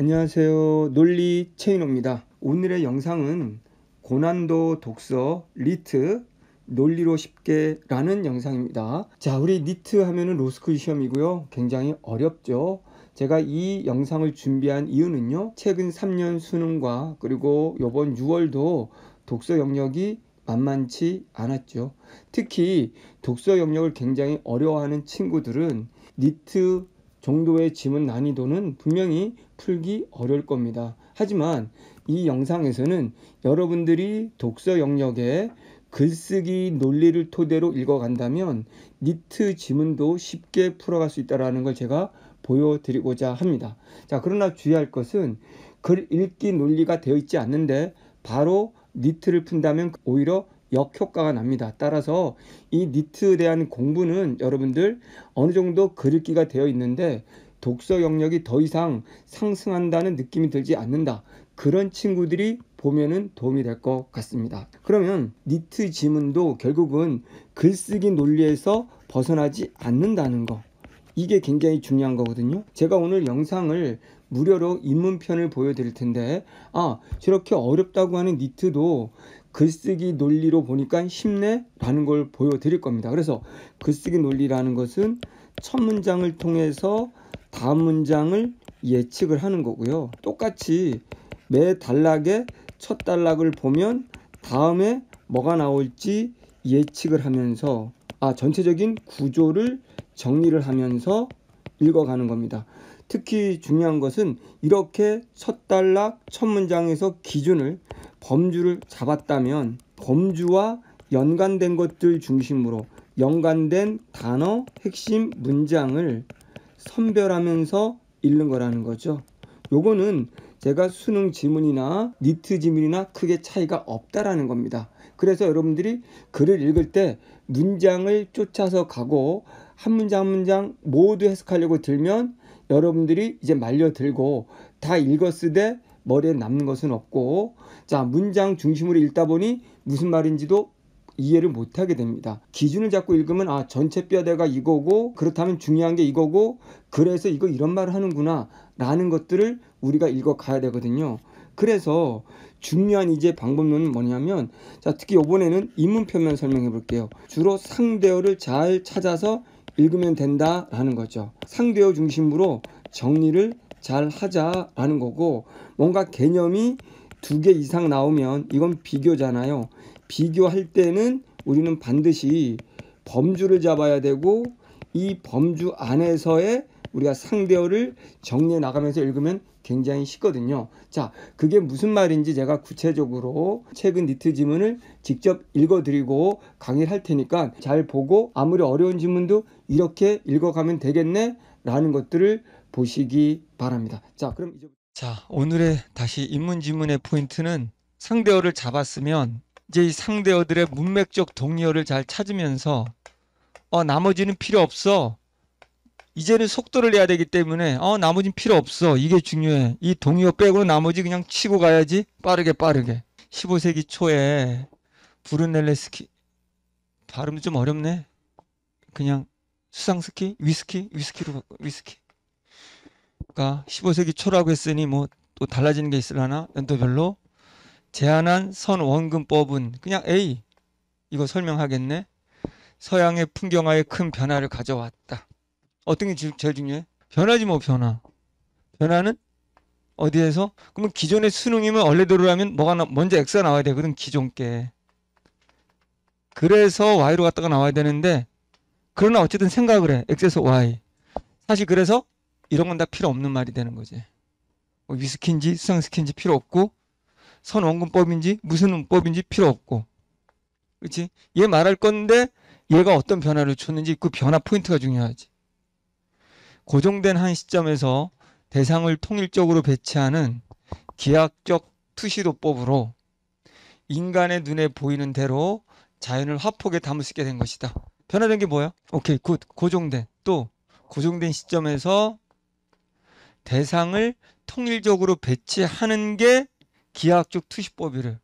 안녕하세요. 논리 체인호입니다. 오늘의 영상은 고난도 독서 리트 논리로 쉽게 라는 영상입니다. 자, 우리 니트 하면은 로스쿨 시험이고요. 굉장히 어렵죠. 제가 이 영상을 준비한 이유는요. 최근 3년 수능과 그리고 요번 6월도 독서 영역이 만만치 않았죠. 특히 독서 영역을 굉장히 어려워하는 친구들은 니트 정도의 지문 난이도는 분명히 풀기 어려울 겁니다. 하지만 이 영상에서는 여러분들이 독서 영역에 글쓰기 논리를 토대로 읽어간다면 니트 지문도 쉽게 풀어갈 수 있다는 걸 제가 보여드리고자 합니다. 자, 그러나 주의할 것은 글 읽기 논리가 되어 있지 않는데 바로 니트를 푼다면 오히려 역효과가 납니다. 따라서 이 니트에 대한 공부는 여러분들 어느 정도 그릇기가 되어 있는데 독서 영역이 더 이상 상승한다는 느낌이 들지 않는다. 그런 친구들이 보면은 도움이 될 것 같습니다. 그러면 니트 지문도 결국은 글쓰기 논리에서 벗어나지 않는다는 거. 이게 굉장히 중요한 거거든요. 제가 오늘 영상을 무료로 입문편을 보여드릴 텐데, 아, 저렇게 어렵다고 하는 니트도 글쓰기 논리로 보니까 힘내라는걸 보여드릴 겁니다. 그래서 글쓰기 논리라는 것은 첫 문장을 통해서 다음 문장을 예측을 하는 거고요. 똑같이 매 단락의 첫 단락을 보면 다음에 뭐가 나올지 예측을 하면서 아 전체적인 구조를 정리를 하면서 읽어가는 겁니다. 특히 중요한 것은 이렇게 첫 단락 첫 문장에서 기준을 범주를 잡았다면 범주와 연관된 것들 중심으로 연관된 단어, 핵심, 문장을 선별하면서 읽는 거라는 거죠. 요거는 제가 수능 지문이나 니트 지문이나 크게 차이가 없다라는 겁니다. 그래서 여러분들이 글을 읽을 때 문장을 쫓아서 가고 한 문장 한 문장 모두 해석하려고 들면 여러분들이 이제 말려들고 다읽었을때 머리에 남는 것은 없고 자 문장 중심으로 읽다 보니 무슨 말인지도 이해를 못하게 됩니다. 기준을 잡고 읽으면 아 전체 뼈대가 이거고 그렇다면 중요한 게 이거고 그래서 이거 이런 말을 하는구나 라는 것들을 우리가 읽어가야 되거든요. 그래서 중요한 이제 방법론은 뭐냐면 자 특히 이번에는 인문표면 설명해 볼게요. 주로 상대어를 잘 찾아서 읽으면 된다라는 거죠. 상대어 중심으로 정리를 잘 하자라는 거고 뭔가 개념이 두 개 이상 나오면 이건 비교잖아요. 비교할 때는 우리는 반드시 범주를 잡아야 되고 이 범주 안에서의 우리가 상대어를 정리해 나가면서 읽으면 굉장히 쉽거든요. 자, 그게 무슨 말인지 제가 구체적으로 최근 니트 지문을 직접 읽어드리고 강의를 할 테니까 잘 보고 아무리 어려운 지문도 이렇게 읽어가면 되겠네 라는 것들을 보시기 바랍니다. 자, 그럼 이제 자, 오늘의 다시 입문 지문의 포인트는 상대어를 잡았으면 이제 이 상대어들의 문맥적 동의어를 잘 찾으면서 어, 나머지는 필요 없어. 이제는 속도를 내야 되기 때문에 어, 나머지는 필요 없어. 이게 중요해. 이 동의어 빼고 나머지 그냥 치고 가야지. 빠르게 빠르게. 15세기 초에 브루넬레스키 발음 좀 어렵네. 그냥 수상스키, 위스키, 위스키로 바꿔. 위스키. 아까 그러니까 15세기 초라고 했으니 뭐 또 달라지는 게 있으려나? 연도별로 제한한 선원근법은 그냥 A 이거 설명하겠네. 서양의 풍경화에 큰 변화를 가져왔다. 어떤 게 제일 중요해? 변화지 뭐 변화. 변화는 어디에서? 그러면 기존의 수능이면 원래대로라면 뭐가 나, 먼저 X가 나와야 되거든 기존 게. 그래서 Y로 갔다가 나와야 되는데 그러나 어쨌든 생각을 해. X에서 Y. 사실 그래서 이런 건 다 필요 없는 말이 되는 거지. 뭐 위스키인지 수상스키인지 필요 없고 선원근법인지 무슨 음법인지 필요 없고 그렇지? 얘 말할 건데 얘가 어떤 변화를 줬는지 그 변화 포인트가 중요하지. 고정된 한 시점에서 대상을 통일적으로 배치하는 기하학적 투시도법으로 인간의 눈에 보이는 대로 자연을 화폭에 담을 수 있게 된 것이다. 변화된 게 뭐야? 오케이, 굿. 고정된. 또 고정된 시점에서 대상을 통일적으로 배치하는 게 기하학적 투시법이래.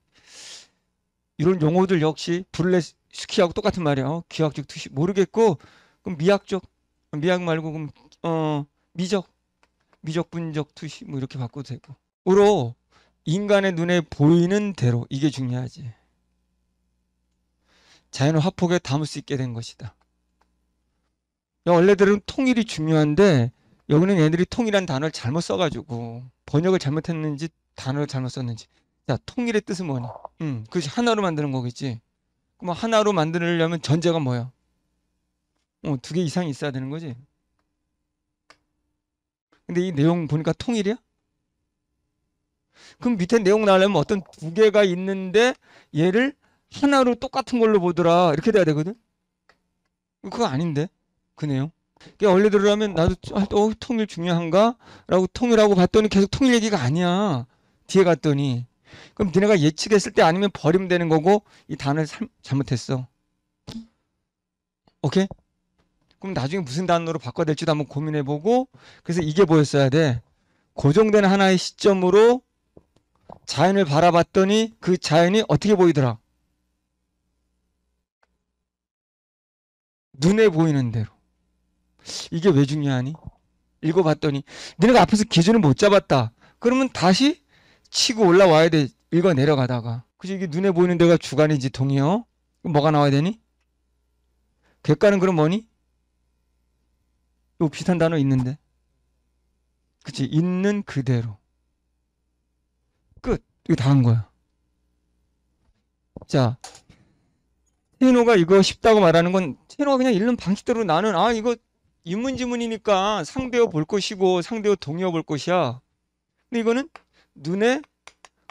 이런 용어들 역시 블를레스키하고 똑같은 말이야. 어, 기하학적 투시 모르겠고 그럼 미학적 미학 말고 그럼 어 미적 미적 분적 투시 뭐 이렇게 바꿔도 되고. 으로 인간의 눈에 보이는 대로 이게 중요하지. 자연을 화폭에 담을 수 있게 된 것이다. 원래들은 통일이 중요한데 여기는 얘들이 통일한 단어를 잘못 써가지고 번역을 잘못했는지 단어를 잘못 썼는지 자 통일의 뜻은 뭐니? 음, 그것이 하나로 만드는 거겠지 그럼 하나로 만들려면 전제가 뭐야? 어, 두 개 이상이 있어야 되는 거지 근데 이 내용 보니까 통일이야? 그럼 밑에 내용 나려면 어떤 두 개가 있는데 얘를 하나로 똑같은 걸로 보더라 이렇게 돼야 되거든 그거 아닌데 그 내용 그게 원래 들으라면 나도 아, 어, 통일 중요한가? 라고 통일하고 봤더니 계속 통일 얘기가 아니야. 뒤에 갔더니. 그럼 니네가 예측했을 때 아니면 버리면 되는 거고 이 단어를 삼, 잘못했어. 오케이? 그럼 나중에 무슨 단어로 바꿔야 될지도 한번 고민해보고 그래서 이게 보였어야 돼. 고정된 하나의 시점으로 자연을 바라봤더니 그 자연이 어떻게 보이더라? 눈에 보이는 대로. 이게 왜 중요하니? 읽어봤더니 너네가 앞에서 기준을 못 잡았다. 그러면 다시 치고 올라와야 돼. 읽어 내려가다가. 그지 이게 눈에 보이는 데가 주관이지 동이요. 뭐가 나와야 되니? 객관은 그럼 뭐니? 이거 비슷한 단어 있는데. 그치 있는 그대로. 끝. 이거 다 한 거야. 자, 채노가 이거 쉽다고 말하는 건 채노가 그냥 읽는 방식대로 나는 아 이거 인문지문이니까 상대어 볼 것이고 상대어 동의어 볼 것이야. 근데 이거는 눈에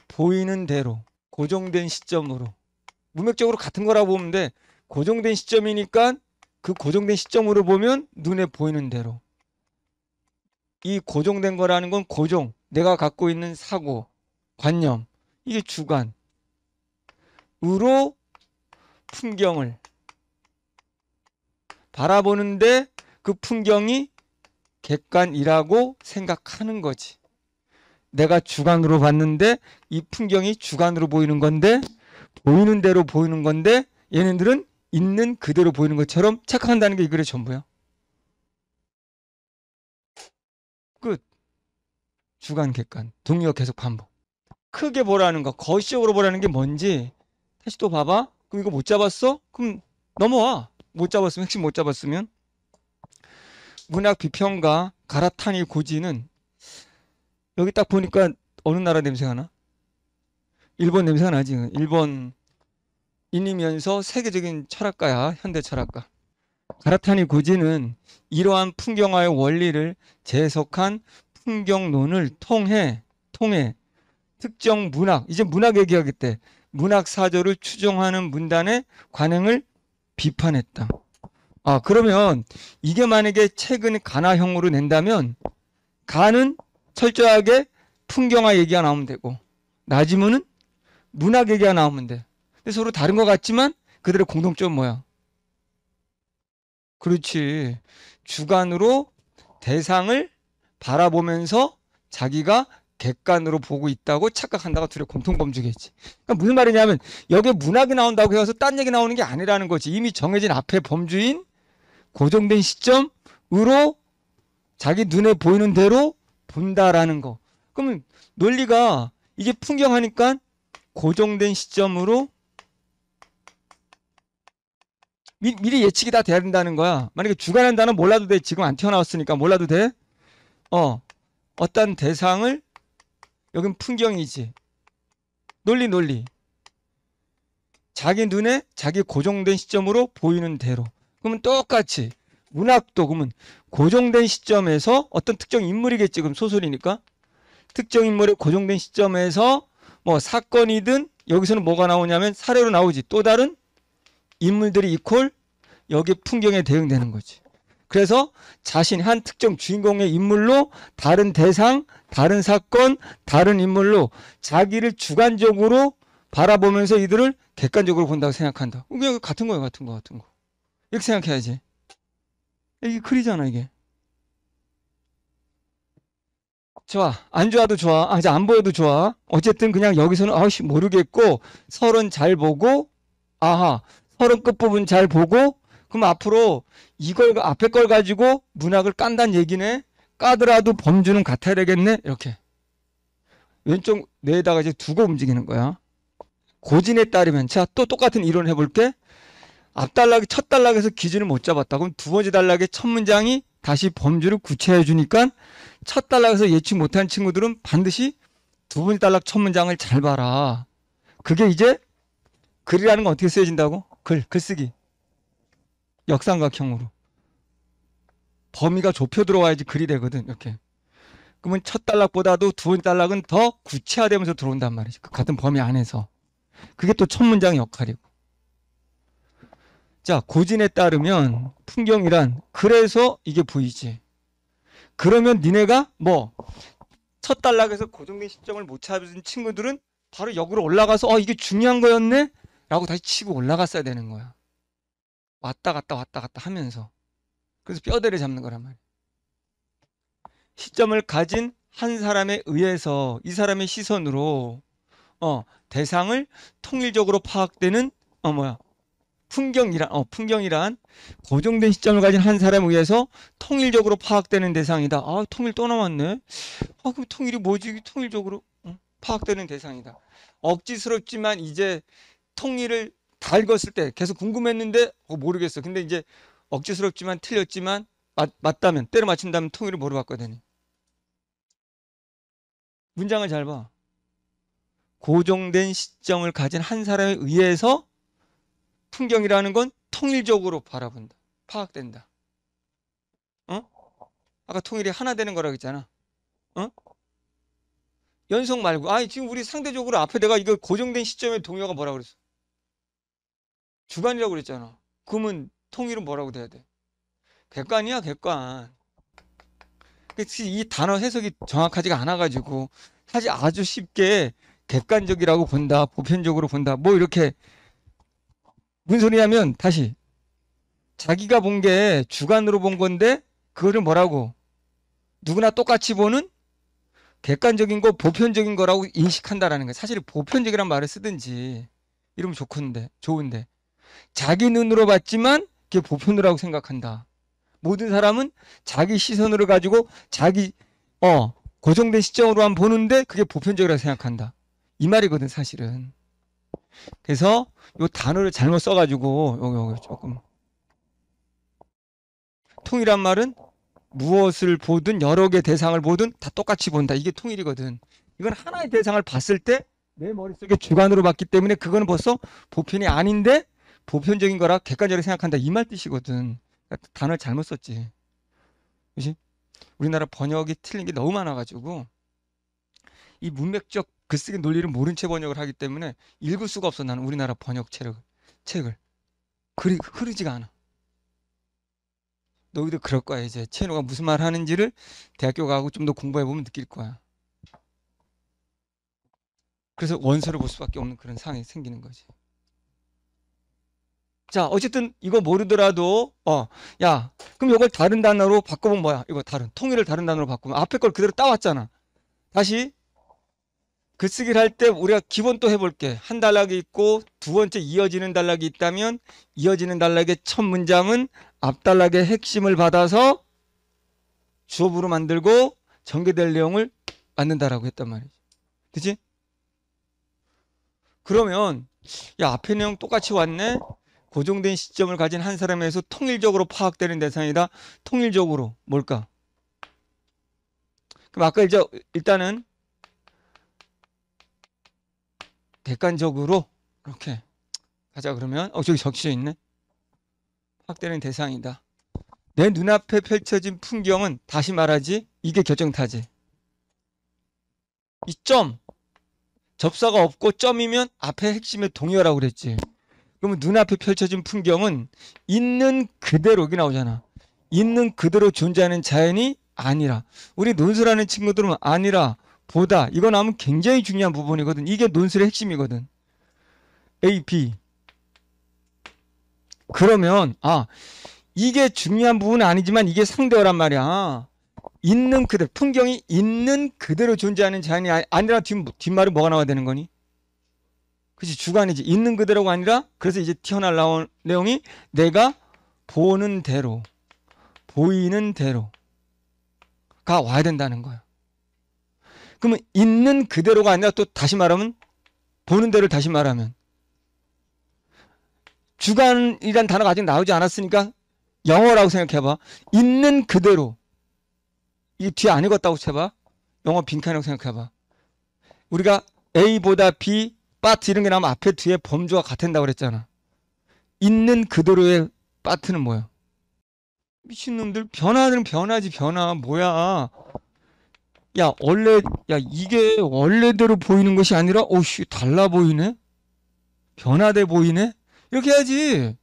보이는 대로 고정된 시점으로 문맥적으로 같은 거라고 보면 돼. 고정된 시점이니까 그 고정된 시점으로 보면 눈에 보이는 대로 이 고정된 거라는 건 고정 내가 갖고 있는 사고 관념 이게 주관으로 풍경을 바라보는데 그 풍경이 객관이라고 생각하는 거지. 내가 주관으로 봤는데 이 풍경이 주관으로 보이는 건데 보이는 대로 보이는 건데 얘네들은 있는 그대로 보이는 것처럼 착각한다는 게 이 글의 전부야. 끝. 주관 객관. 동의 계속 반복. 크게 보라는 거, 거시적으로 보라는 게 뭔지 다시 또 봐봐. 그럼 이거 못 잡았어? 그럼 넘어와. 못 잡았으면 핵심 못 잡았으면 문학 비평가 가라타니 고지는 여기 딱 보니까 어느 나라 냄새가 나? 일본 냄새가 나지. 일본인이면서 세계적인 철학가야. 현대 철학가. 가라타니 고지는 이러한 풍경화의 원리를 재해석한 풍경론을 통해 통해 특정 문학, 이제 문학 얘기하기 때 문학 사조를 추종하는 문단의 관행을 비판했다. 아, 그러면 이게 만약에 책은 가나형으로 낸다면 가는 철저하게 풍경화 얘기가 나오면 되고 나지문은 문학 얘기가 나오면 돼. 근데 서로 다른 것 같지만 그들의 공통점 뭐야? 그렇지. 주관으로 대상을 바라보면서 자기가 객관으로 보고 있다고 착각한다가 둘의 공통범주겠지. 그러니까 무슨 말이냐면 여기에 문학이 나온다고 해서 딴 얘기 나오는 게 아니라는 거지. 이미 정해진 앞에 범주인 고정된 시점으로 자기 눈에 보이는 대로 본다라는 거. 그러면 논리가 이게 풍경하니까 고정된 시점으로 미, 리 예측이 다 돼야 된다는 거야. 만약에 주관한 단어 몰라도 돼. 지금 안 튀어나왔으니까 몰라도 돼. 어, 어떤 대상을 여긴 풍경이지. 논리 논리. 자기 눈에 자기 고정된 시점으로 보이는 대로. 그러면 똑같이 문학도 그러면 고정된 시점에서 어떤 특정 인물이겠지 그럼 소설이니까 특정 인물의 고정된 시점에서 뭐 사건이든 여기서는 뭐가 나오냐면 사례로 나오지 또 다른 인물들이 이퀄 여기 풍경에 대응되는 거지 그래서 자신 한 특정 주인공의 인물로 다른 대상 다른 사건 다른 인물로 자기를 주관적으로 바라보면서 이들을 객관적으로 본다고 생각한다 그냥 같은 거야 같은 거 같은 거 이렇게 생각해야지. 이게 클이잖아 이게. 좋아. 안 좋아도 좋아. 아, 안 보여도 좋아. 어쨌든 그냥 여기서는 아씨 모르겠고 서른 잘 보고 아하 서른 끝부분 잘 보고 그럼 앞으로 이걸 앞에 걸 가지고 문학을 깐단 얘기네. 까더라도 범주는 같아야 되겠네. 이렇게. 왼쪽 뇌에다가 이제 두고 움직이는 거야. 고진에 따르면 자또 똑같은 이론 해볼게. 앞단락이첫단락에서 기준을 못 잡았다. 그럼 두 번째 단락의첫 문장이 다시 범주를 구체화해 주니까 첫단락에서 예측 못한 친구들은 반드시 두 번째 단락첫 문장을 잘 봐라. 그게 이제 글이라는 건 어떻게 쓰여진다고? 글, 글쓰기. 역삼각형으로. 범위가 좁혀 들어와야지 글이 되거든. 이렇게. 그러면 첫 단락보다도 두 번째 단락은 더 구체화되면서 들어온단 말이지. 그 같은 범위 안에서. 그게 또 첫 문장 의 역할이고. 자, 고진에 따르면 풍경이란 그래서 이게 보이지. 그러면 니네가 뭐 첫 단락에서 고정된 시점을 못 찾은 친구들은 바로 역으로 올라가서 어 이게 중요한 거였네 라고 다시 치고 올라갔어야 되는 거야. 왔다 갔다 왔다 갔다 하면서 그래서 뼈대를 잡는 거란 말이야. 시점을 가진 한 사람에 의해서 이 사람의 시선으로 어, 대상을 통일적으로 파악되는 어 뭐야 풍경이란 어 풍경이란 고정된 시점을 가진 한 사람에 의해서 통일적으로 파악되는 대상이다. 아 통일 또 나왔네. 아 그럼 통일이 뭐지? 통일적으로 어, 파악되는 대상이다. 억지스럽지만 이제 통일을 다 읽었을 때 계속 궁금했는데 어, 모르겠어. 근데 이제 억지스럽지만 틀렸지만 맞, 다면 때려 맞춘다면 통일을 물어봤거든요. 문장을 잘 봐. 고정된 시점을 가진 한 사람에 의해서 풍경이라는 건 통일적으로 바라본다. 파악된다. 어? 아까 통일이 하나 되는 거라고 했잖아. 어? 연속 말고 아니 지금 우리 상대적으로 앞에 내가 이거 고정된 시점에 동요가 뭐라 그랬어? 주관이라고 그랬잖아. 그러면 통일은 뭐라고 돼야 돼? 객관이야 객관. 이 단어 해석이 정확하지가 않아가지고 사실 아주 쉽게 객관적이라고 본다, 보편적으로 본다, 뭐 이렇게 무슨 소리냐면 다시 자기가 본 게 주관으로 본 건데 그거를 뭐라고 누구나 똑같이 보는 객관적인 거 보편적인 거라고 인식한다라는 거예요. 사실 보편적이란 말을 쓰든지 이러면 좋건데 좋은데 자기 눈으로 봤지만 그게 보편이라고 생각한다. 모든 사람은 자기 시선으로 가지고 자기 어 고정된 시점으로만 보는데 그게 보편적이라고 생각한다. 이 말이거든 사실은. 그래서 요 단어를 잘못 써가지고 여기 여기 조금 통일한 말은 무엇을 보든 여러 개 대상을 보든 다 똑같이 본다. 이게 통일이거든. 이건 하나의 대상을 봤을 때 내 머릿속에 주관으로 봤기 때문에 그거는 벌써 보편이 아닌데 보편적인 거라 객관적으로 생각한다. 이 말 뜻이거든. 그러니까 단어를 잘못 썼지. 그지? 우리나라 번역이 틀린 게 너무 많아가지고 이 문맥적 글쓰기 그 논리를 모른 채 번역을 하기 때문에 읽을 수가 없어 나는 우리나라 번역 체력 책을 글이 흐르지가 않아. 너희도 그럴 거야 이제 채노가 무슨 말 하는지를 대학교 가고 좀 더 공부해 보면 느낄 거야. 그래서 원서를 볼 수밖에 없는 그런 상황이 생기는 거지. 자, 어쨌든 이거 모르더라도 어, 야, 그럼 이걸 다른 단어로 바꾸면 뭐야? 이거 다른 통일을 다른 단어로 바꾸면 앞에 걸 그대로 따왔잖아. 다시 글쓰기를 그 할때 우리가 기본 또 해볼게. 한 단락이 있고 두 번째 이어지는 단락이 있다면 이어지는 단락의 첫 문장은 앞 단락의 핵심을 받아서 주업으로 만들고 전개될 내용을 만든다라고 했단 말이지. 그치? 그러면 야 앞에 내용 똑같이 왔네. 고정된 시점을 가진 한 사람에서 통일적으로 파악되는 대상이다. 통일적으로 뭘까? 그럼 아까 이제 일단은 객관적으로 이렇게 가자 그러면 어 저기 적시어 있네. 확대는 대상이다. 내 눈앞에 펼쳐진 풍경은 다시 말하지 이게 결정타지. 이 점. 접사가 없고 점이면 앞에 핵심에 동요라고 그랬지. 그러면 눈앞에 펼쳐진 풍경은 있는 그대로 여기 나오잖아. 있는 그대로 존재하는 자연이 아니라 우리 논술하는 친구들은 아니라 보다 이건 아무 굉장히 중요한 부분이거든. 이게 논술의 핵심이거든. A, B. 그러면 아 이게 중요한 부분은 아니지만 이게 상대어란 말이야. 있는 그대로 풍경이 있는 그대로 존재하는 자연이 아니라 뒷, 말은 뭐가 나와야 되는 거니? 그치 주관이지 있는 그대로가 아니라 그래서 이제 튀어나올 나온 내용이 내가 보는 대로 보이는 대로가 와야 된다는 거야 그러면 있는 그대로가 아니라 또 다시 말하면 보는 대로 다시 말하면 주간이란 단어가 아직 나오지 않았으니까 영어라고 생각해봐. 있는 그대로. 이 뒤에 안 읽었다고 쳐봐. 영어 빈칸이라고 생각해봐. 우리가 A보다 B, 빠트 이런 게 나오면 앞에 뒤에 범주가 같은다고 그랬잖아. 있는 그대로의 빠트는 뭐야? 미친놈들 변화는 변화지 변화 뭐야. 야 원래 야 이게 원래대로 보이는 것이 아니라 오씨 어, 달라 보이네 변화돼 보이네 이렇게 해야지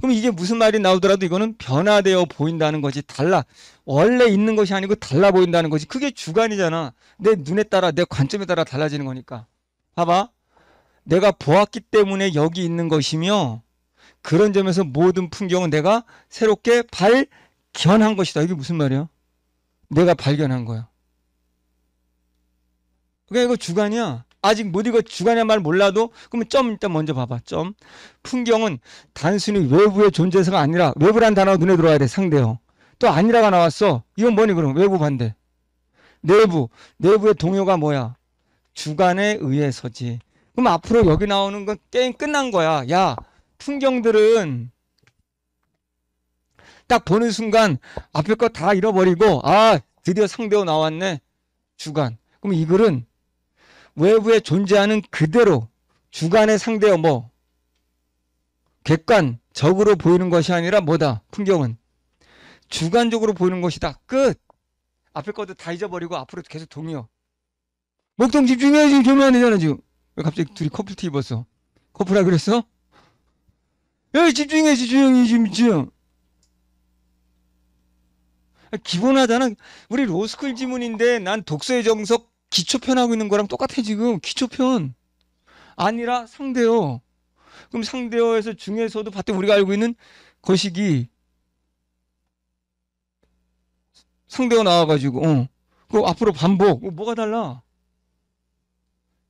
그럼 이게 무슨 말이 나오더라도 이거는 변화되어 보인다는 거지 달라 원래 있는 것이 아니고 달라 보인다는 거지 그게 주관이잖아 내 눈에 따라 내 관점에 따라 달라지는 거니까 봐봐 내가 보았기 때문에 여기 있는 것이며 그런 점에서 모든 풍경은 내가 새롭게 발견한 것이다 이게 무슨 말이야 내가 발견한 거야. 그러니까 이거 주관이야. 아직 못 이거 주관이란 말 몰라도 그러면 점 일단 먼저 봐봐. 점. 풍경은 단순히 외부의 존재서가 아니라 외부란 단어가 눈에 들어와야 돼. 상대형. 또 아니라가 나왔어. 이건 뭐니 그럼? 외부 반대. 내부. 내부의 동요가 뭐야? 주관에 의해서지. 그럼 앞으로 여기 나오는 건 게임 끝난 거야. 야, 풍경들은 딱 보는 순간 앞에 거 다 잃어버리고 아 드디어 상대어 나왔네 주간 그럼 이 글은 외부에 존재하는 그대로 주간의 상대어 뭐 객관적으로 보이는 것이 아니라 뭐다 풍경은 주관적으로 보이는 것이다 끝 앞에 것도 다 잊어버리고 앞으로 도 계속 동요 목동 집중해야 지금 교면 되잖아 지금 왜 갑자기 둘이 커플티 입었어 커플아 그랬어? 여야 집중해 집중해 집중 기본하잖아 우리 로스쿨 지문인데 난 독서의 정석 기초편 하고 있는 거랑 똑같아 지금 기초편 아니라 상대어 그럼 상대어에서 중에서도 봤에 우리가 알고 있는 거시기 상대어 나와가지고 어. 그 앞으로 반복 어, 뭐가 달라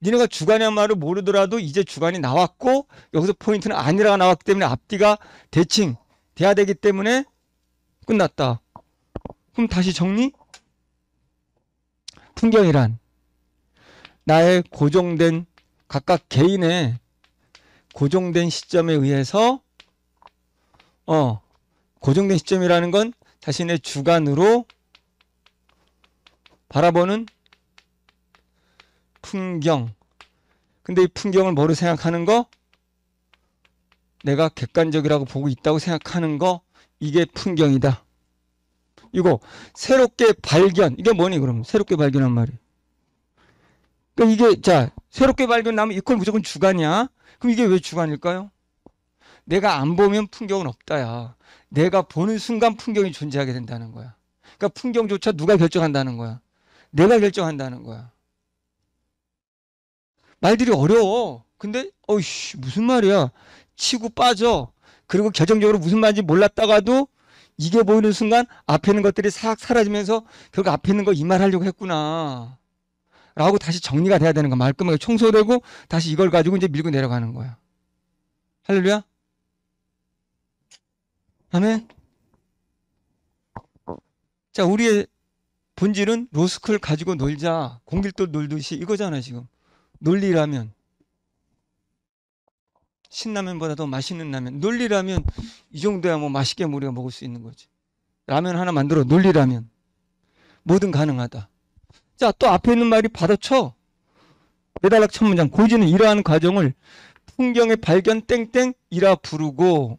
니네가 주관란 말을 모르더라도 이제 주관이 나왔고 여기서 포인트는 아니라가 나왔기 때문에 앞뒤가 대칭 돼야 되기 때문에 끝났다 그럼 다시 정리? 풍경이란 나의 고정된 각각 개인의 고정된 시점에 의해서 어 고정된 시점이라는 건 자신의 주관으로 바라보는 풍경 근데 이 풍경을 뭐로 생각하는 거? 내가 객관적이라고 보고 있다고 생각하는 거 이게 풍경이다 이거 새롭게 발견 이게 뭐니 그럼 새롭게 발견한 말이 그러니까 이게 자 새롭게 발견하면 이걸 무조건 주관이야 그럼 이게 왜 주관일까요? 내가 안 보면 풍경은 없다야 내가 보는 순간 풍경이 존재하게 된다는 거야 그러니까 풍경조차 누가 결정한다는 거야 내가 결정한다는 거야 말들이 어려워 근데 어이씨 무슨 말이야 치고 빠져 그리고 결정적으로 무슨 말인지 몰랐다가도 이게 보이는 순간 앞에 있는 것들이 싹 사라지면서 결국 앞에 있는 거 이말하려고 했구나. 라고 다시 정리가 돼야 되는 거야 말끔하게 청소되고 다시 이걸 가지고 이제 밀고 내려가는 거야. 할렐루야? 아멘? 자, 우리의 본질은 로스쿨 가지고 놀자. 공길도 놀듯이 이거잖아, 지금. 논리라면. 신라면보다 더 맛있는 라면. 논리라면 이 정도야 뭐 맛있게 우리가 먹을 수 있는 거지. 라면 하나 만들어 논리라면 뭐든 가능하다. 자또 앞에 있는 말이 바로 쳐메달락첫문장 고지는 이러한 과정을 풍경의 발견 땡땡이라 부르고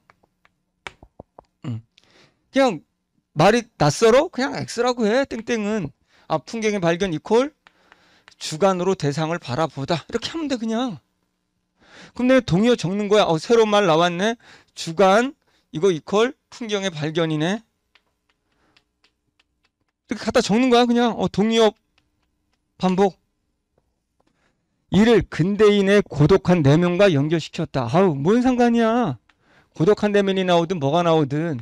음. 그냥 말이 낯설어 그냥 X라고 해 땡땡은 아 풍경의 발견 이퀄 주간으로 대상을 바라보다 이렇게 하면 돼 그냥 근데 동의어 적는 거야. 어, 새로운 말 나왔네. 주간 이거 이퀄 풍경의 발견이네. 이렇게 갖다 적는 거야 그냥. 어, 동의어 반복. 이를 근대인의 고독한 내면과 연결시켰다. 아우 뭔 상관이야. 고독한 내면이 나오든 뭐가 나오든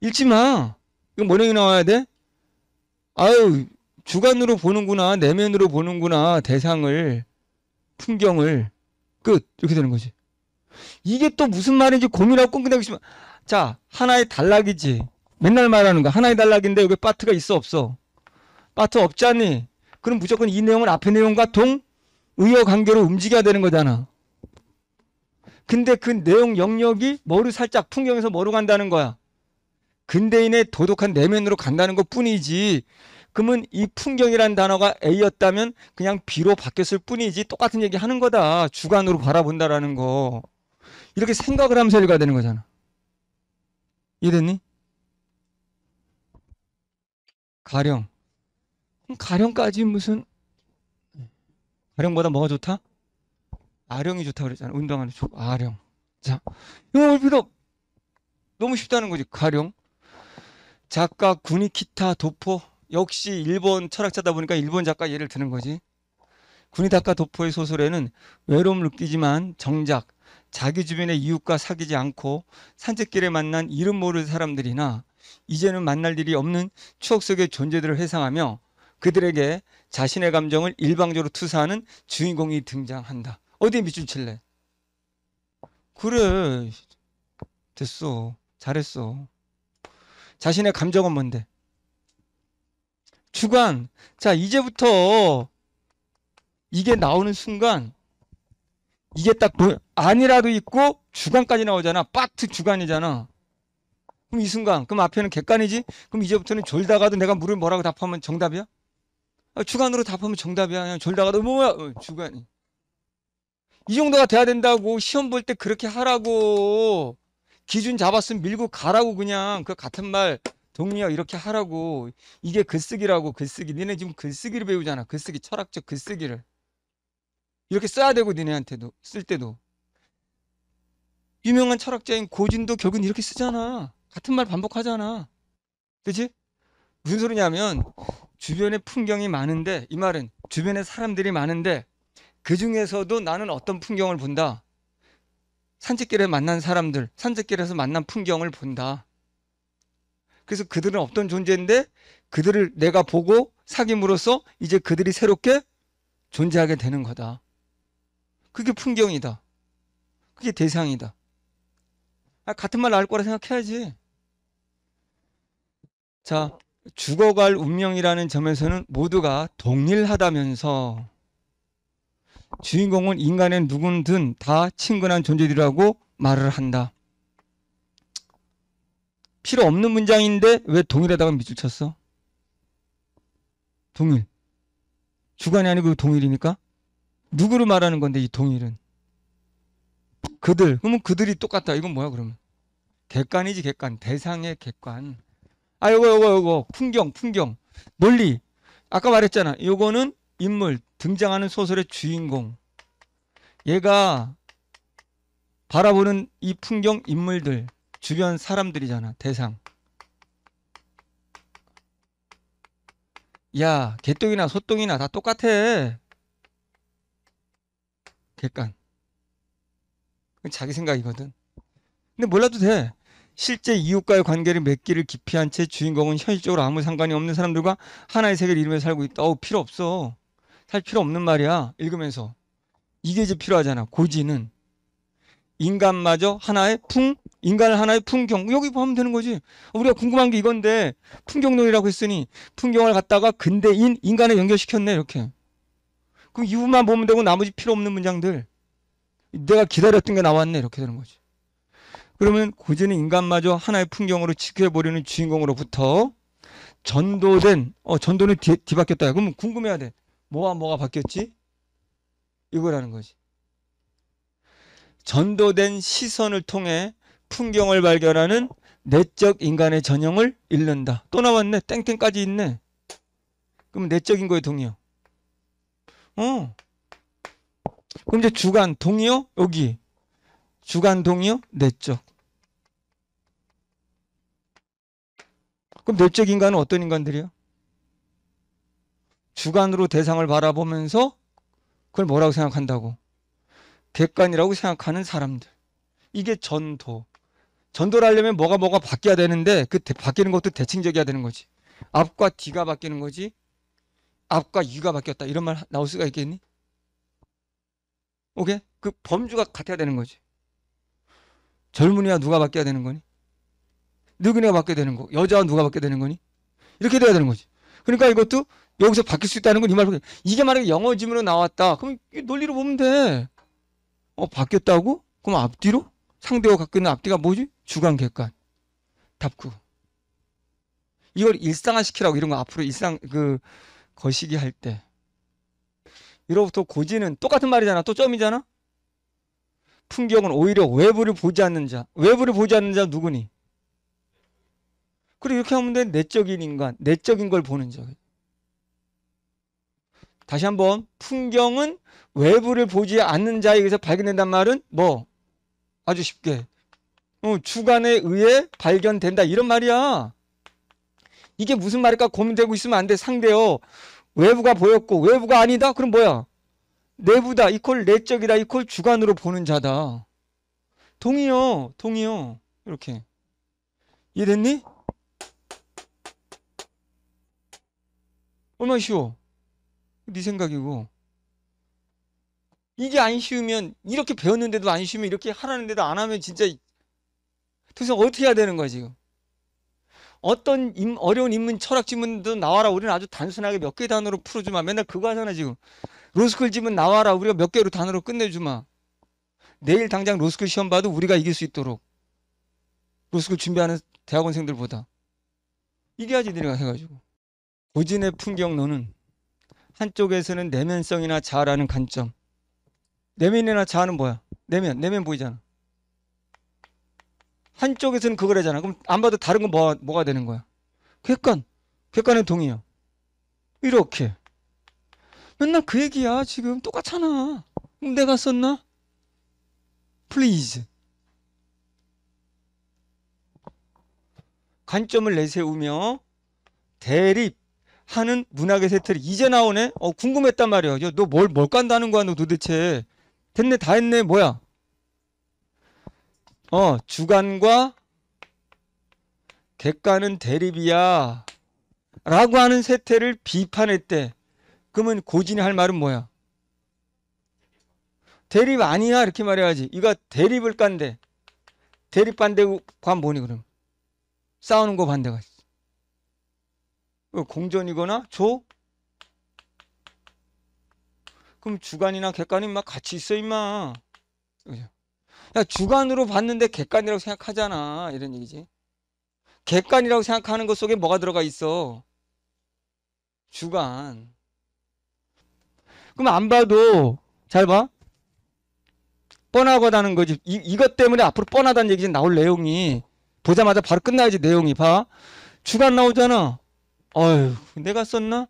읽지 마. 이거 뭐령 나와야 돼? 아유 주관으로 보는구나 내면으로 보는구나 대상을 풍경을 끝 이렇게 되는 거지. 이게 또 무슨 말인지 고민하고 끙끙대고 있으면 자 하나의 단락이지. 맨날 말하는 거 하나의 단락인데 여기 파트가 있어 없어. 파트 없잖니. 그럼 무조건 이 내용은 앞의 내용과 동의어 관계로 움직여야 되는 거잖아. 근데 그 내용 영역이 머리 살짝 풍경에서 머루 간다는 거야. 근대인의 도덕한 내면으로 간다는 것 뿐이지 그러면 이 풍경이라는 단어가 A였다면 그냥 B로 바뀌었을 뿐이지 똑같은 얘기 하는 거다. 주관으로 바라본다라는 거. 이렇게 생각을 하면서 읽어야 되는 거잖아. 이해됐니? 가령. 가령까지 무슨 가령보다 뭐가 좋다? 아령이 좋다 그랬잖아. 운동하는 조, 아령. 자, 이거 볼 필요 너무 쉽다는 거지. 가령. 작가, 군이, 기타, 도포. 역시 일본 철학자다 보니까 일본 작가 예를 드는 거지. 군이다카 도포의 소설에는 외로움을 느끼지만 정작 자기 주변의 이웃과 사귀지 않고 산책길에 만난 이름 모를 사람들이나 이제는 만날 일이 없는 추억 속의 존재들을 회상하며 그들에게 자신의 감정을 일방적으로 투사하는 주인공이 등장한다. 어디에 밑줄 칠래? 그래. 됐어. 잘했어. 자신의 감정은 뭔데? 주간 자 이제부터 이게 나오는 순간 이게 딱 뭐, 아니라도 있고 주간까지 나오잖아 빠트 주간이잖아 그럼 이 순간 그럼 앞에는 객관이지 그럼 이제부터는 졸다가도 내가 물을 뭐라고 답하면 정답이야 아, 주간으로 답하면 정답이야 그냥 졸다가도 뭐야 어, 주간이 이 정도가 돼야 된다고 시험 볼 때 그렇게 하라고 기준 잡았으면 밀고 가라고 그냥 그 같은 말 동미야 이렇게 하라고 이게 글쓰기라고 글쓰기 니네 지금 글쓰기를 배우잖아 글쓰기 철학적 글쓰기를 이렇게 써야 되고 니네한테도 쓸 때도 유명한 철학자인 고진도 결국은 이렇게 쓰잖아 같은 말 반복하잖아 그치? 무슨 소리냐면 주변에 풍경이 많은데 이 말은 주변에 사람들이 많은데 그 중에서도 나는 어떤 풍경을 본다 산책길에 만난 사람들 산책길에서 만난 풍경을 본다 그래서 그들은 없던 존재인데 그들을 내가 보고 사귐으로써 이제 그들이 새롭게 존재하게 되는 거다. 그게 풍경이다. 그게 대상이다. 아, 같은 말 나올 거라 생각해야지. 자, 죽어갈 운명이라는 점에서는 모두가 동일하다면서 주인공은 인간의 누군든 다 친근한 존재들이라고 말을 한다. 필요 없는 문장인데 왜 동일에다가 밑줄 쳤어? 동일. 주관이 아니고 그 동일이니까? 누구를 말하는 건데 이 동일은? 그들. 그러면 그들이 똑같다. 이건 뭐야 그러면? 객관이지 객관. 대상의 객관. 아 요거 요거 요거. 풍경 풍경. 멀리 아까 말했잖아. 요거는 인물. 등장하는 소설의 주인공. 얘가 바라보는 이 풍경 인물들. 주변 사람들이잖아 대상 야 개똥이나 소똥이나 다 똑같아 객관 자기 생각이거든 근데 몰라도 돼 실제 이웃과의 관계를 맺기를 기피한 채 주인공은 현실적으로 아무 상관이 없는 사람들과 하나의 세계를 이루며 살고 있다 어우 필요 없어 살 필요 없는 말이야 읽으면서 이게 이제 필요하잖아 고지는 인간마저 하나의 풍 인간을 하나의 풍경 여기 보면 되는 거지 우리가 궁금한 게 이건데 풍경론이라고 했으니 풍경을 갖다가 근대인 인간에 연결시켰네 이렇게 그럼 이 부분만 보면 되고 나머지 필요 없는 문장들 내가 기다렸던 게 나왔네 이렇게 되는 거지 그러면 고전는 인간마저 하나의 풍경으로 지켜버리는 주인공으로부터 전도된 어 전도는 뒤, 뒤바뀌었다 그러면 궁금해야 돼뭐가 뭐가 바뀌었지 이거라는 거지 전도된 시선을 통해 풍경을 발견하는 내적 인간의 전형을 잃는다. 또 나왔네. 땡땡까지 있네. 그럼 내적인 거에 동의요. 어. 그럼 이제 주간 동의요? 여기. 주간 동의요? 내적. 그럼 내적 인간은 어떤 인간들이요? 주관으로 대상을 바라보면서 그걸 뭐라고 생각한다고? 객관이라고 생각하는 사람들. 이게 전도. 전도를 하려면 뭐가 뭐가 바뀌어야 되는데 그 대, 바뀌는 것도 대칭적이어야 되는 거지. 앞과 뒤가 바뀌는 거지. 앞과 이가 바뀌었다. 이런 말 나올 수가 있겠니? 오케이? 그 범주가 같아야 되는 거지. 젊은이와 누가 바뀌어야 되는 거니? 늙은이가 바뀌어야 되는 거. 여자와 누가 바뀌어야 되는 거니? 이렇게 돼야 되는 거지. 그러니까 이것도 여기서 바뀔 수 있다는 건 이 말로 이게 만약에 영어 지문으로 나왔다. 그럼 논리로 보면 돼. 어 바뀌었다고? 그럼 앞뒤로? 상대와 가꾸는 앞뒤가 뭐지? 주관, 객관. 답구. 이걸 일상화시키라고 이런 거 앞으로 일상 그 거시기 할 때. 이로부터 고지는 똑같은 말이잖아. 또 점이잖아. 풍경은 오히려 외부를 보지 않는 자. 외부를 보지 않는 자 누구니? 그리고 이렇게 하면 돼. 내적인 인간, 내적인 걸 보는 자. 다시 한번 풍경은 외부를 보지 않는 자에의해서 발견된단 말은 뭐? 아주 쉽게. 어, 주관에 의해 발견된다. 이런 말이야. 이게 무슨 말일까 고민되고 있으면 안 돼. 상대요. 외부가 보였고 외부가 아니다. 그럼 뭐야? 내부다. 이퀄 내적이다. 이퀄 주관으로 보는 자다. 동의요. 동의요. 이렇게. 이해됐니? 얼마나 쉬워. 네 생각이고. 이게 안 쉬우면 이렇게 배웠는데도 안 쉬우면 이렇게 하라는데도 안 하면 진짜 도대체 어떻게 해야 되는 거야 지금 어떤 임, 어려운 인문 철학 지문도 나와라 우리는 아주 단순하게 몇 개 단어로 풀어주마 맨날 그거 하잖아 지금 로스쿨 지문 나와라 우리가 몇 개로 단어로 끝내주마 내일 당장 로스쿨 시험 봐도 우리가 이길 수 있도록 로스쿨 준비하는 대학원생들보다 이겨야지 내가 해가지고 고진의 풍경 너는 한쪽에서는 내면성이나 자아라는 관점 내면이나 자는 뭐야? 내면, 내면 보이잖아. 한쪽에서는 그걸 하잖아. 그럼 안 봐도 다른 건 뭐, 뭐가 되는 거야? 객관. 객관의 동의야 이렇게. 맨날 그 얘기야, 지금. 똑같잖아. 그럼 내가 썼나? 플리즈. 관점을 내세우며 대립하는 문학의 세트를 이제 나오네? 어, 궁금했단 말이야. 너 뭘, 뭘 깐다는 거야, 너 도대체. 됐네 다 했네 뭐야 어주관과 객관은 대립이야 라고 하는 세태를 비판했대 그러면 고진이 할 말은 뭐야 대립 아니야 이렇게 말해야지 이거 대립을 깐대 대립 반대가 뭐니 그럼 싸우는 거 반대가 있어 어, 공전이거나 조 그럼 주간이나 객관이 막 같이 있어 임마 야 주간으로 봤는데 객관이라고 생각하잖아 이런 얘기지 객관이라고 생각하는 것 속에 뭐가 들어가 있어 주간 그럼 안 봐도 잘 봐 뻔하다는 거지 이, 이것 때문에 앞으로 뻔하다는 얘기지 나올 내용이 보자마자 바로 끝나야지 내용이 봐 주간 나오잖아 어휴 내가 썼나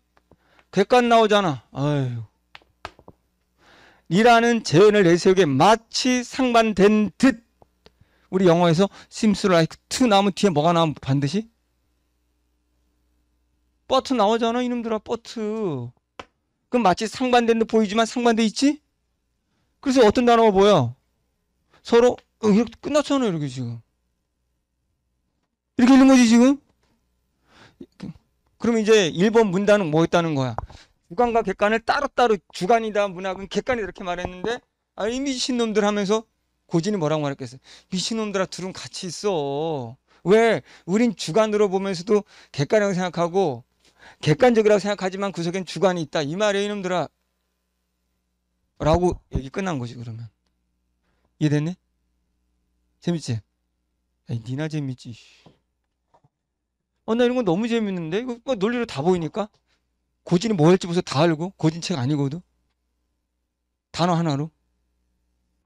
객관 나오잖아 어휴 이라는 재현을 내세우게 마치 상반된 듯 우리 영어에서 심 e 라 m s l 나오면 뒤에 뭐가 나오면 반드시 버트 나오잖아 이놈들아 버트 그럼 마치 상반된 듯 보이지만 상반돼 있지? 그래서 어떤 단어가 보여? 서로 어, 이렇게 끝났잖아 이렇게 지금 이렇게 읽는 거지 지금 그럼 이제 1번 문단은 뭐 했다는 거야 주관과 객관을 따로따로 주관이다 문학은 객관이 이렇게 말했는데 아이 미친놈들 하면서 고진이 뭐라고 말했겠어요 미친놈들아 둘은 같이 있어 왜 우린 주관으로 보면서도 객관이라고 생각하고 객관적이라고 생각하지만 구석엔 그 주관이 있다 이말이에 이놈들아 라고 얘기 끝난 거지 그러면 이해됐네? 재밌지? 에이, 니나 재밌지 어 나 이런 거 너무 재밌는데 이거 뭐 논리로 다 보이니까 고지는뭐 할지 벌써 다 알고 고진 책 아니고도 단어 하나로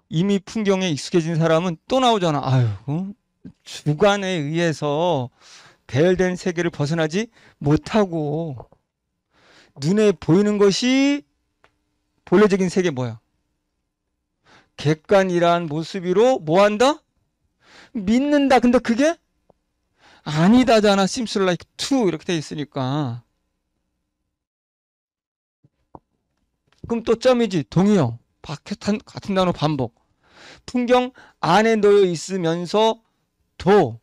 이미 풍경에 익숙해진 사람은 또 나오잖아. 아유, 어? 주관에 의해서 배열된 세계를 벗어나지 못하고 눈에 보이는 것이 본래적인 세계 뭐야? 객관이란 모습으로 뭐 한다? 믿는다. 근데 그게 아니다잖아. 심스 라이크 투 이렇게 돼 있으니까. 그럼 또 점이지 동의어 밖에 탄, 같은 단어 반복 풍경 안에 놓여 있으면서 도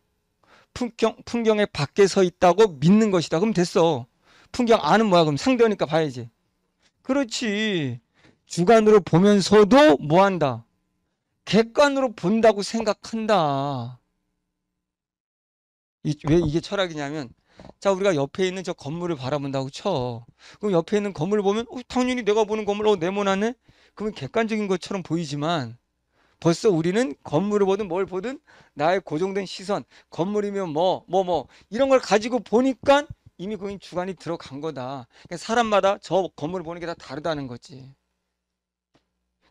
풍경 풍경에 밖에 서 있다고 믿는 것이다 그럼 됐어 풍경 안은 뭐야 그럼 상대니까 봐야지 그렇지 주관으로 보면서도 뭐 한다 객관으로 본다고 생각한다 이, 왜 이게 철학이냐면 자 우리가 옆에 있는 저 건물을 바라본다고 쳐 그럼 옆에 있는 건물을 보면 어, 당연히 내가 보는 건물 어 네모나네 그러면 객관적인 것처럼 보이지만 벌써 우리는 건물을 보든 뭘 보든 나의 고정된 시선 건물이면 뭐 뭐뭐 뭐, 뭐, 이런 걸 가지고 보니까 이미 거기 주관이 들어간 거다 그러니까 사람마다 저 건물을 보는 게 다 다르다는 거지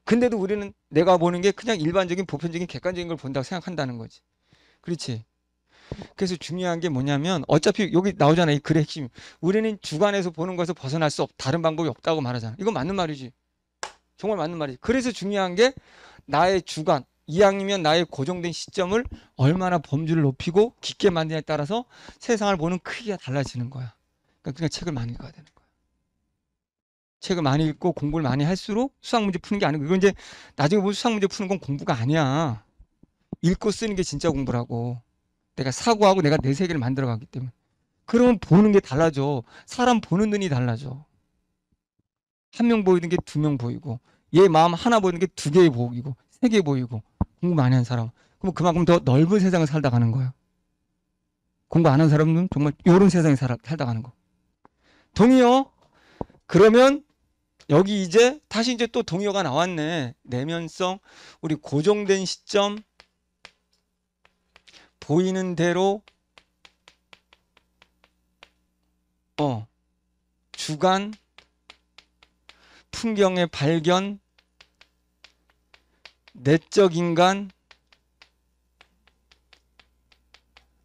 근데도 우리는 내가 보는 게 그냥 일반적인 보편적인 객관적인 걸 본다고 생각한다는 거지 그렇지 그래서 중요한 게 뭐냐면 어차피 여기 나오잖아요. 이 글의 핵심. 우리는 주관에서 보는 것에서 벗어날 수 없, 다른 방법이 없다고 말하잖아. 이건 맞는 말이지. 정말 맞는 말이지. 그래서 중요한 게 나의 주관, 이왕이면 나의 고정된 시점을 얼마나 범주를 높이고 깊게 만드냐에 따라서 세상을 보는 크기가 달라지는 거야. 그러니까, 그냥 책을 많이 읽어야 되는 거야. 책을 많이 읽고 공부를 많이 할수록 수학문제 푸는 게 아니고, 이건 이제 나중에 보면 수학문제 푸는 건 공부가 아니야. 읽고 쓰는 게 진짜 공부라고. 내가 사고하고 내가 내 세계를 만들어 가기 때문에. 그러면 보는 게 달라져. 사람 보는 눈이 달라져. 한 명 보이는 게 두 명 보이고, 얘 마음 하나 보이는 게 두개의 보이고, 세 개 보이고, 공부 많이 한 사람. 그럼 그만큼 더 넓은 세상을 살다 가는 거예요. 공부 안 한 사람은 정말 요런 세상에 살아, 살다 가는 거. 동의요? 그러면 여기 이제 다시 이제 또 동의어가 나왔네. 내면성, 우리 고정된 시점, 보이는 대로 어 주간 풍경의 발견 내적 인간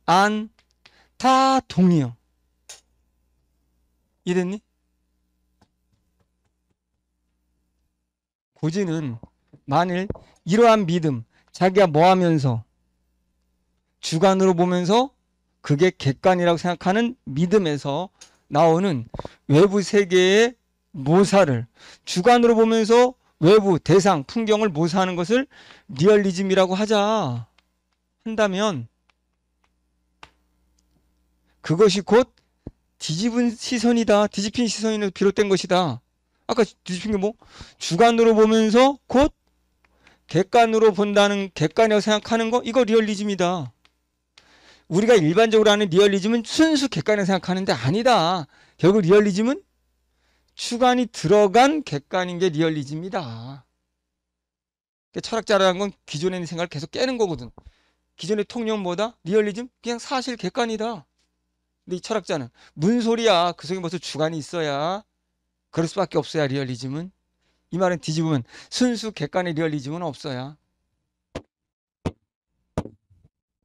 안 다 동의어 이랬니? 고지는 만일 이러한 믿음 자기가 뭐 하면서 주관으로 보면서 그게 객관이라고 생각하는 믿음에서 나오는 외부 세계의 모사를 주관으로 보면서 외부 대상 풍경을 모사하는 것을 리얼리즘이라고 하자 한다면 그것이 곧 뒤집은 시선이다 뒤집힌 시선으로 비롯된 것이다 아까 뒤집힌 게 뭐 주관으로 보면서 곧 객관으로 본다는 객관이라고 생각하는 거 이거 리얼리즘이다 우리가 일반적으로 하는 리얼리즘은 순수 객관을 생각하는데 아니다. 결국 리얼리즘은 주관이 들어간 객관인 게 리얼리즘이다. 그러니까 철학자라는 건 기존에 있는 생각을 계속 깨는 거거든. 기존의 통념보다 리얼리즘 그냥 사실 객관이다. 근데 이 철학자는 문 소리야. 그 속에 무슨 주관이 있어야 그럴 수밖에 없어야 리얼리즘은 이 말은 뒤집으면 순수 객관의 리얼리즘은 없어야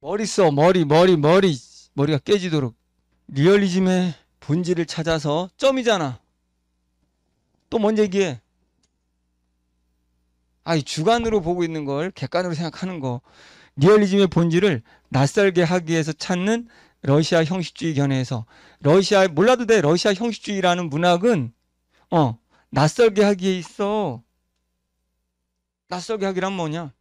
머리 써 머리 머리 머리 머리가 깨지도록 리얼리즘의 본질을 찾아서 점이잖아 또 뭔 얘기해 아이 주관으로 보고 있는 걸 객관으로 생각하는 거 리얼리즘의 본질을 낯설게 하기 위해서 찾는 러시아 형식주의 견해에서 러시아 몰라도 돼 러시아 형식주의라는 문학은 어 낯설게 하기에 있어 낯설게 하기란 뭐냐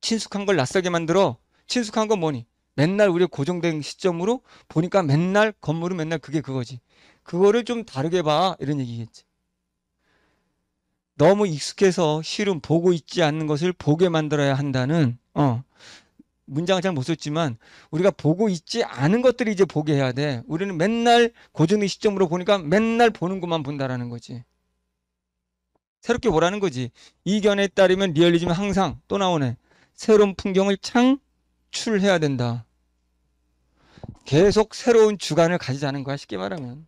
친숙한 걸 낯설게 만들어 친숙한 건 뭐니? 맨날 우리 고정된 시점으로 보니까 맨날 건물은 맨날 그게 그거지. 그거를 좀 다르게 봐. 이런 얘기겠지. 너무 익숙해서 실은 보고 있지 않는 것을 보게 만들어야 한다는, 어, 문장을 잘 못 썼지만 우리가 보고 있지 않은 것들을 이제 보게 해야 돼. 우리는 맨날 고정된 시점으로 보니까 맨날 보는 것만 본다라는 거지. 새롭게 보라는 거지. 이견에 따르면 리얼리즘은 항상 또 나오네. 새로운 풍경을 창 축출해야 된다. 계속 새로운 주관을 가지자는 거야 쉽게 말하면.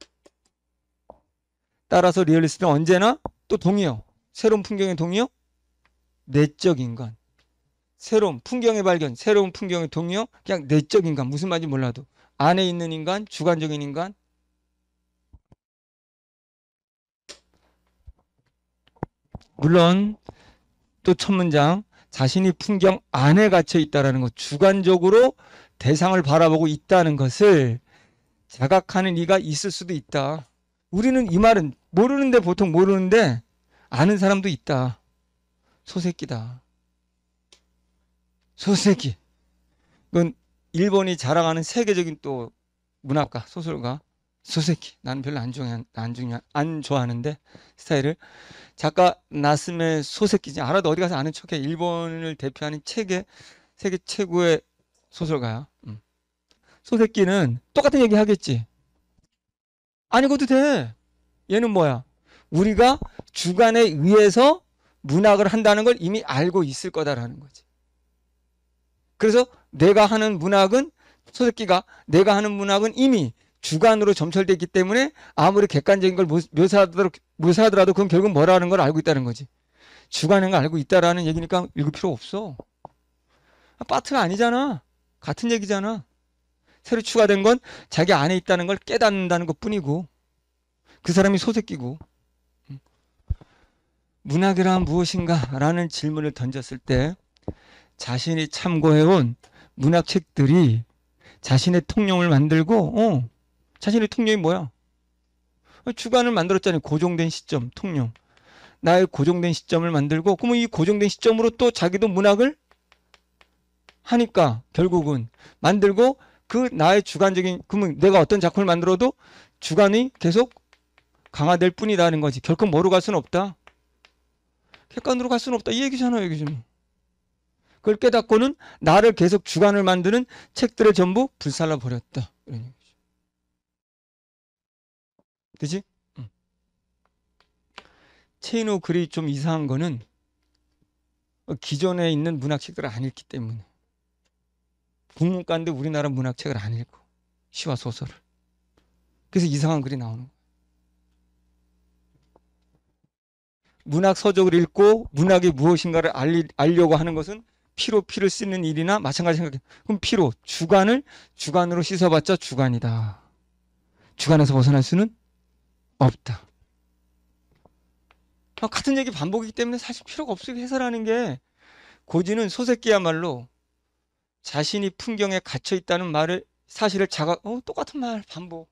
따라서 리얼리스트는 언제나 또 동의어. 새로운 풍경의 동의어? 내적 인간. 새로운 풍경의 발견, 새로운 풍경의 동의어? 그냥 내적 인간. 무슨 말인지 몰라도. 안에 있는 인간, 주관적인 인간. 물론 또 첫 문장 자신이 풍경 안에 갇혀 있다라는 것, 주관적으로 대상을 바라보고 있다는 것을 자각하는 이가 있을 수도 있다. 우리는 이 말은 모르는데 보통 모르는데 아는 사람도 있다. 소새끼다. 소새끼. 이건 일본이 자랑하는 세계적인 또 문학가, 소설가. 소세키 나는 별로 안 중요 안 중요 안 좋아하는데 스타일을 작가 나스메 소세키지 알아도 어디 가서 아는 척해 일본을 대표하는 책의 세계 최고의 소설가야. 음. 소세끼는 똑같은 얘기 하겠지. 아니고도 돼. 얘는 뭐야? 우리가 주관에 의해서 문학을 한다는 걸 이미 알고 있을 거다라는 거지. 그래서 내가 하는 문학은 소세끼가 내가 하는 문학은 이미 주관으로 점철되기 때문에 아무리 객관적인 걸 묘사하더라도, 묘사하더라도 그건 결국 뭐라는 걸 알고 있다는 거지. 주관인 걸 알고 있다라는 얘기니까 읽을 필요 없어. 아, 빠트가 아니잖아. 같은 얘기잖아. 새로 추가된 건 자기 안에 있다는 걸 깨닫는다는 것 뿐이고 그 사람이 소새끼고 문학이란 무엇인가? 라는 질문을 던졌을 때 자신이 참고해온 문학책들이 자신의 통념을 만들고 어, 자신의 통념이 뭐야? 주관을 만들었잖아요. 고정된 시점, 통념. 나의 고정된 시점을 만들고 그러면 이 고정된 시점으로 또 자기도 문학을 하니까 결국은 만들고 그 나의 주관적인 그러면 내가 어떤 작품을 만들어도 주관이 계속 강화될 뿐이라는 거지. 결코 뭐로 갈 수는 없다. 객관으로 갈 수는 없다. 이 얘기잖아요, 얘기 좀. 그걸 깨닫고는 나를 계속 주관을 만드는 책들을 전부 불살라 버렸다. 이런 얘기죠. 되지 응. 체인오 글이 좀 이상한 거는 기존에 있는 문학책들을 안 읽기 때문에 국문과인데 우리나라 문학책을 안 읽고 시와 소설을 그래서 이상한 글이 나오는 거야 문학 서적을 읽고 문학이 무엇인가를 알리, 알려고 하는 것은 피로 피를 쓰는 일이나 마찬가지 생각해. 그럼 피로 주관을 주관으로 씻어봤자 주관이다. 주관에서 벗어날 수는 없다. 뭐 같은 얘기 반복이기 때문에 사실 필요가 없어요. 해설하는 게 고지는 소새끼야말로 자신이 풍경에 갇혀 있다는 말을 사실을 자각 어 똑같은 말 반복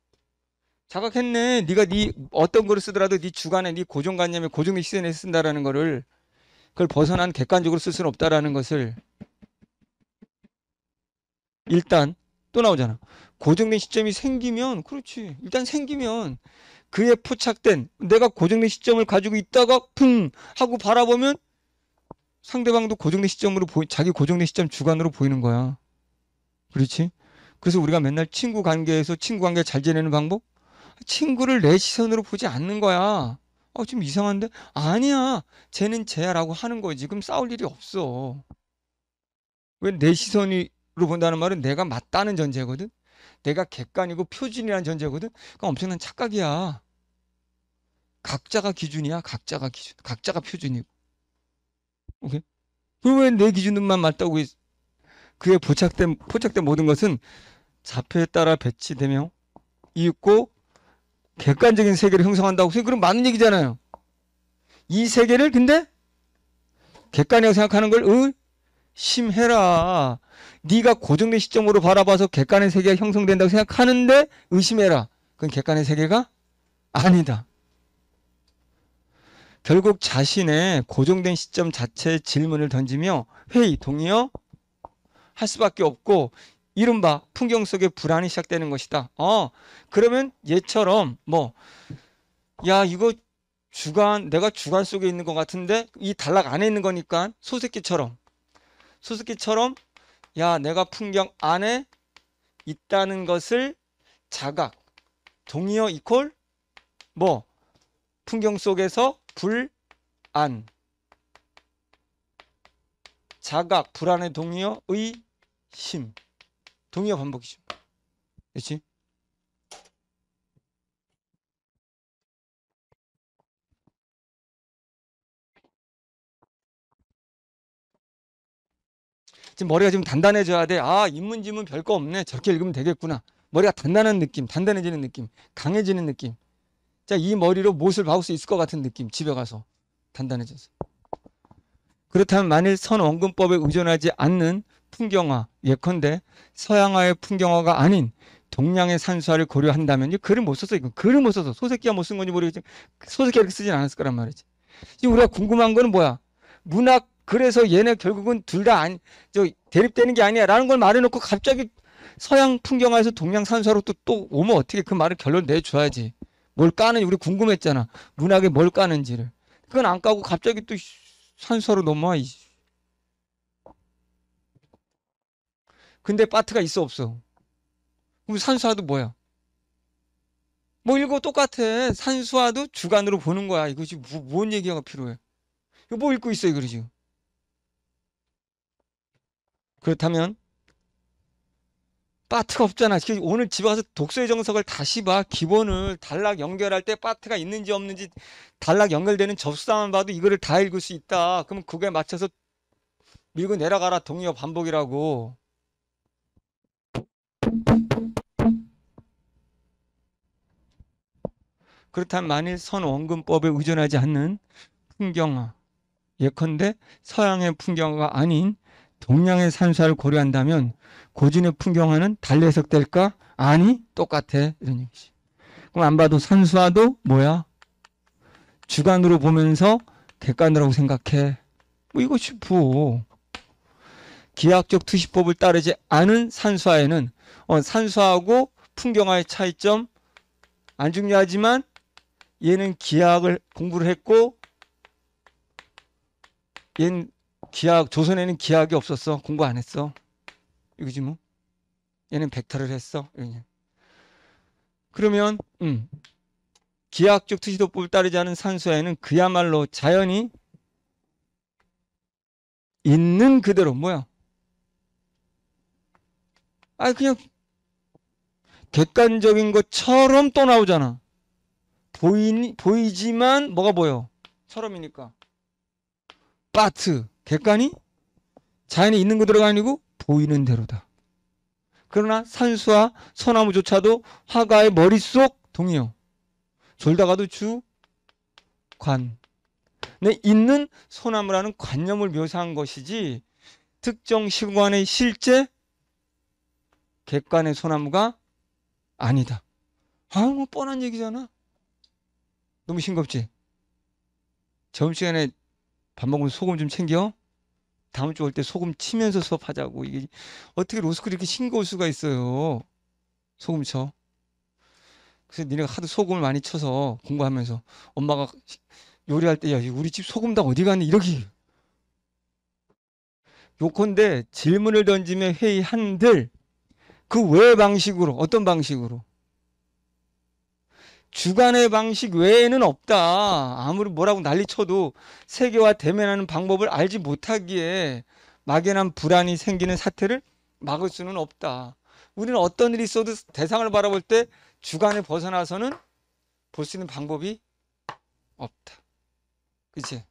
자각했네 네가 네 어떤 거를 쓰더라도 네 주관에 네 고정관념에 고정의 시선에 쓴다라는 거를 그걸 벗어난 객관적으로 쓸 수는 없다라는 것을 일단 또 나오잖아 고정된 시점이 생기면 그렇지 일단 생기면 그에 포착된 내가 고정된 시점을 가지고 있다가 쿵 하고 바라보면 상대방도 고정된 시점으로 보이, 자기 고정된 시점 주관으로 보이는 거야. 그렇지? 그래서 우리가 맨날 친구 관계에서 친구 관계 잘 지내는 방법? 친구를 내 시선으로 보지 않는 거야. 어, 좀 이상한데? 아니야. 쟤는 쟤야라고 하는 거지. 그럼 싸울 일이 없어. 왜 내 시선으로 본다는 말은 내가 맞다는 전제거든? 내가 객관이고 표준이라는 전제거든. 그건 엄청난 착각이야. 각자가 기준이야. 각자가 기준. 각자가 표준이고. 오케이? 그럼 왜내 기준만 맞다고 그에 포착된 포착된 모든 것은 자폐에 따라 배치되며 있고 객관적인 세계를 형성한다고 그럼 많은 얘기잖아요. 이 세계를 근데 객관이라고 생각하는 걸 의심해라. 네가 고정된 시점으로 바라봐서 객관의 세계가 형성된다고 생각하는데 의심해라. 그건 객관의 세계가 아니다. 결국 자신의 고정된 시점 자체에 질문을 던지며 회의, 동의어 할 수밖에 없고 이른바 풍경 속에 불안이 시작되는 것이다. 어, 그러면 얘처럼 뭐, 야, 이거 주관 내가 주관 속에 있는 것 같은데 이 단락 안에 있는 거니까 소새끼처럼, 소새끼처럼 야, 내가 풍경 안에 있다는 것을 자각, 동의어 이퀄 뭐 풍경 속에서 불안 자각 불안의 동의어 의심 동의어 반복이죠. 그렇지? 지금 머리가 지금 단단해져야 돼. 아, 입문지문 별거 없네. 저렇게 읽으면 되겠구나. 머리가 단단한 느낌, 단단해지는 느낌, 강해지는 느낌. 자, 이 머리로 못을 박을 수 있을 것 같은 느낌. 집에 가서 단단해져서. 그렇다면 만일 선원근법에 의존하지 않는 풍경화, 예컨대 서양화의 풍경화가 아닌 동양의 산수화를 고려한다면 이 글을 못 써서 이거 글을 못 써서 소세끼가 못 쓴 건지 모르겠지만 소세끼가 이렇게 쓰진 않았을 거란 말이지. 지금 우리가 궁금한 거는 뭐야? 문학 그래서 얘네 결국은 둘 다아저 대립되는 게 아니야라는 걸 말해놓고 갑자기 서양 풍경화에서 동양 산수화로 또, 또 오면 어떻게 그 말을 결론 내줘야지. 뭘 까는지 우리 궁금했잖아. 문학에 뭘 까는지를. 그건 안 까고 갑자기 또 산수화로 넘어와. 근데 파트가 있어 없어. 그럼 산수화도 뭐야? 뭐 읽고 똑같아. 산수화도 주관으로 보는 거야. 이것이 뭐, 뭔 얘기가 필요해. 이거 뭐 읽고 있어 요그러지 그렇다면 파트가 없잖아. 그 오늘 집에 가서 독서의 정석을 다시 봐. 기본을 단락 연결할 때 파트가 있는지 없는지 단락 연결되는 접수만 봐도 이거를 다 읽을 수 있다. 그럼 그거에 맞춰서 밀고 내려가라. 동의어 반복이라고. 그렇다면 만일 선원근법에 의존하지 않는 풍경화 예컨대 서양의 풍경화가 아닌 동양의 산수화를 고려한다면 고진의 풍경화는 달리 해석될까? 아니 똑같아 이런 얘기지. 그럼 안 봐도 산수화도 뭐야? 주관으로 보면서 객관이라고 생각해. 뭐 이거 쉽어 기하학적 투시법을 따르지 않은 산수화에는 어, 산수화하고 풍경화의 차이점 안 중요하지만 얘는 기하학을 공부를 했고 얘는 기하 조선에는 기하학이 없었어. 공부 안 했어. 이거지 뭐. 얘는 벡터를 했어. 이거냐. 그러면 음. 기하학적 투시도법을 따르지 않은 산수화에는 그야말로 자연이 있는 그대로 뭐야? 아 그냥 객관적인 것처럼 또 나오잖아. 보이, 보이지만 뭐가 보여? 처럼이니까. 빠트 객관이 자연에 있는 그대로가 아니고 보이는 대로다. 그러나 산수와 소나무조차도 화가의 머릿속 동이요. 졸다가도 주, 관. 내 네, 있는 소나무라는 관념을 묘사한 것이지 특정 시관의 실제 객관의 소나무가 아니다. 아, 뭐 뻔한 얘기잖아. 너무 싱겁지? 점심시간에 밥 먹으면 소금 좀 챙겨. 다음 주 올 때 소금 치면서 수업하자고. 이게 어떻게 로스쿨 이렇게 싱거울 수가 있어요. 소금 쳐. 그래서 니네가 하도 소금을 많이 쳐서 공부하면서 엄마가 요리할 때 야 우리 집 소금당 어디 갔니 이러기 요컨대 질문을 던지며 회의한들 그 외 방식으로 어떤 방식으로 주간의 방식 외에는 없다. 아무리 뭐라고 난리 쳐도 세계와 대면하는 방법을 알지 못하기에 막연한 불안이 생기는 사태를 막을 수는 없다. 우리는 어떤 일이 있어도 대상을 바라볼 때 주간에 벗어나서는 볼 수 있는 방법이 없다. 그치?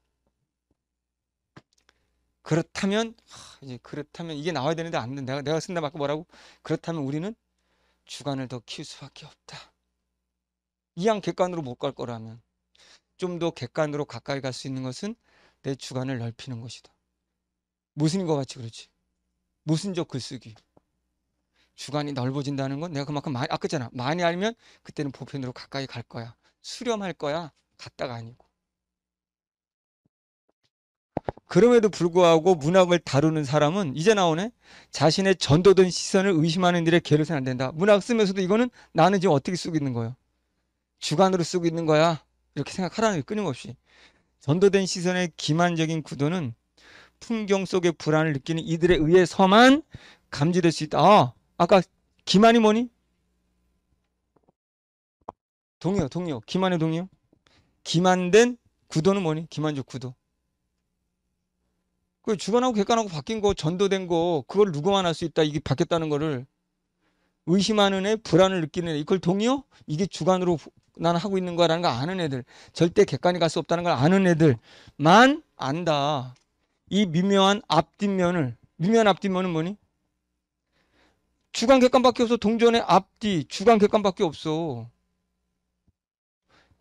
그렇다면, 하, 이제 그렇다면 이게 나와야 되는데 안 돼. 내가, 내가 쓴다 맞고 뭐라고? 그렇다면 우리는 주간을 더 키울 수밖에 없다. 이왕 객관으로 못 갈 거라면 좀 더 객관으로 가까이 갈 수 있는 것은 내 주관을 넓히는 것이다. 무슨과 같이 그렇지. 무슨적 글쓰기. 주관이 넓어진다는 건 내가 그만큼 많이 아까잖아. 많이 알면 그때는 보편으로 가까이 갈 거야. 수렴할 거야. 갔다가 아니고. 그럼에도 불구하고 문학을 다루는 사람은 이제 나오네 자신의 전도된 시선을 의심하는 일에 게을러안 된다 문학 쓰면서도 이거는 나는 지금 어떻게 쓰고 있는 거예요 주관으로 쓰고 있는 거야. 이렇게 생각하라는 게 끊임없이. 전도된 시선의 기만적인 구도는 풍경 속의 불안을 느끼는 이들에 의해서만 감지될 수 있다. 아, 아까 기만이 뭐니? 동요, 동요. 기만의 동요. 기만된 구도는 뭐니? 기만적 구도. 그 주관하고 객관하고 바뀐 거, 전도된 거, 그걸 누구만 할수 있다. 이게 바뀌었다는 거를 의심하는 애, 불안을 느끼는 애. 이걸 동요? 이게 주관으로 나는 하고 있는 거야라는 거 아는 애들 절대 객관이 갈 수 없다는 걸 아는 애들만 안다 이 미묘한 앞뒷면을 미묘한 앞뒷면은 뭐니? 주관 객관밖에 없어 동전의 앞뒤 주관 객관밖에 없어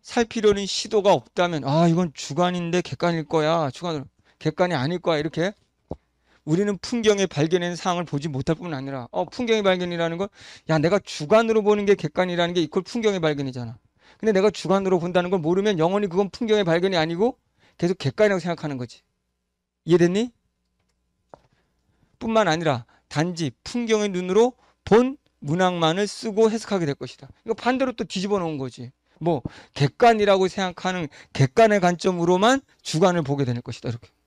살피려는 시도가 없다면 아 이건 주관인데 객관일 거야 주관 객관이 아닐 거야 이렇게 우리는 풍경에 발견된 상황을 보지 못할 뿐 아니라 어 풍경의 발견이라는 건야 내가 주관으로 보는 게 객관이라는 게이걸 풍경의 발견이잖아 근데 내가 주관으로 본다는 걸 모르면 영원히 그건 풍경의 발견이 아니고 계속 객관이라고 생각하는 거지. 이해됐니? 뿐만 아니라 단지 풍경의 눈으로 본 문학만을 쓰고 해석하게 될 것이다. 이거 반대로 또 뒤집어 놓은 거지. 뭐 객관이라고 생각하는 객관의 관점으로만 주관을 보게 되는 것이다. 이렇게.